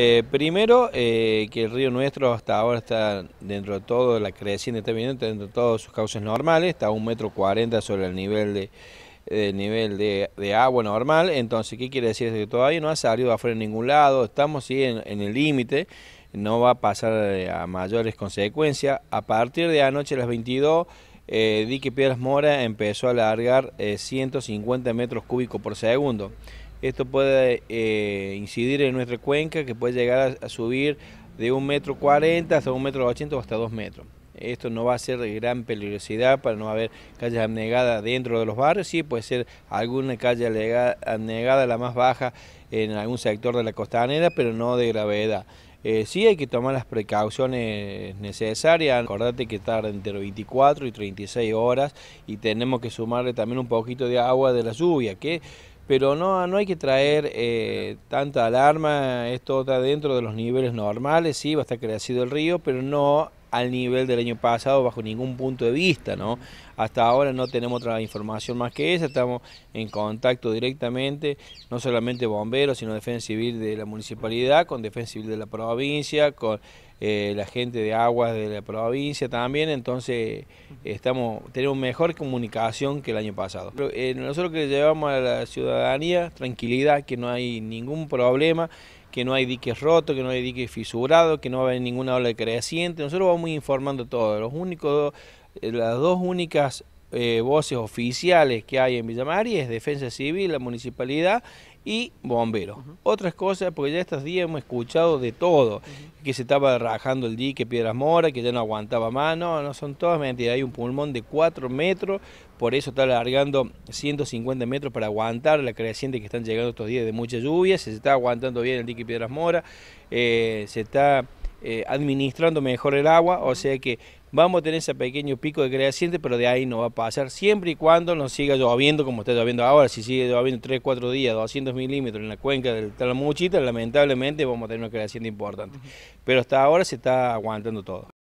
Eh, primero, eh, que el río nuestro hasta ahora está dentro de todo, la creciente este está viniendo dentro de todos sus cauces normales, está a un metro cuarenta sobre el nivel de eh, nivel de, agua normal, entonces, ¿qué quiere decir? Es que todavía no ha salido afuera en ningún lado, estamos en, el límite, no va a pasar a mayores consecuencias. A partir de anoche a las 22, eh, Dique Piedras Mora empezó a alargar 150 metros cúbicos por segundo esto puede eh, incidir en nuestra cuenca que puede llegar a, subir de un metro cuarenta hasta un metro ochenta o hasta dos metros. Esto no va a ser de gran peligrosidad para no haber calles abnegadas dentro de los barrios, sí puede ser alguna calle abnegada, la más baja en algún sector de la costanera, pero no de gravedad. Eh, sí hay que tomar las precauciones necesarias, acordate que tarda entre 24 y 36 horas y tenemos que sumarle también un poquito de agua de la lluvia, que pero no, no hay que traer eh, tanta alarma, esto está dentro de los niveles normales, sí, va a estar crecido el río, pero no al nivel del año pasado bajo ningún punto de vista, ¿no? Hasta ahora no tenemos otra información más que esa, estamos en contacto directamente, no solamente bomberos, sino defensa civil de la municipalidad, con defensa civil de la provincia, con eh, la gente de aguas de la provincia también, entonces estamos, tenemos mejor comunicación que el año pasado. Pero, eh, nosotros que llevamos a la ciudadanía tranquilidad, que no hay ningún problema, que no hay diques rotos, que no hay diques fisurados, que no va a haber ninguna ola creciente. Nosotros vamos informando todo. Los únicos, eh, las dos únicas eh, voces oficiales que hay en Villa María es Defensa Civil, la municipalidad y bomberos. Otras cosas, porque ya estos días hemos escuchado de todo, que se estaba rajando el dique Piedras Mora, que ya no aguantaba más, no, no son todas mentiras, hay un pulmón de 4 metros, por eso está alargando 150 metros para aguantar la creciente que están llegando estos días de mucha lluvia, se está aguantando bien el dique Piedras Mora, eh, se está eh, administrando mejor el agua, o sea que vamos a tener ese pequeño pico de creciente, pero de ahí no va a pasar, siempre y cuando nos siga lloviendo como está lloviendo ahora, si sigue lloviendo 3, 4 días, 200 milímetros en la cuenca del Talamuchita, lamentablemente vamos a tener una creciente importante, pero hasta ahora se está aguantando todo.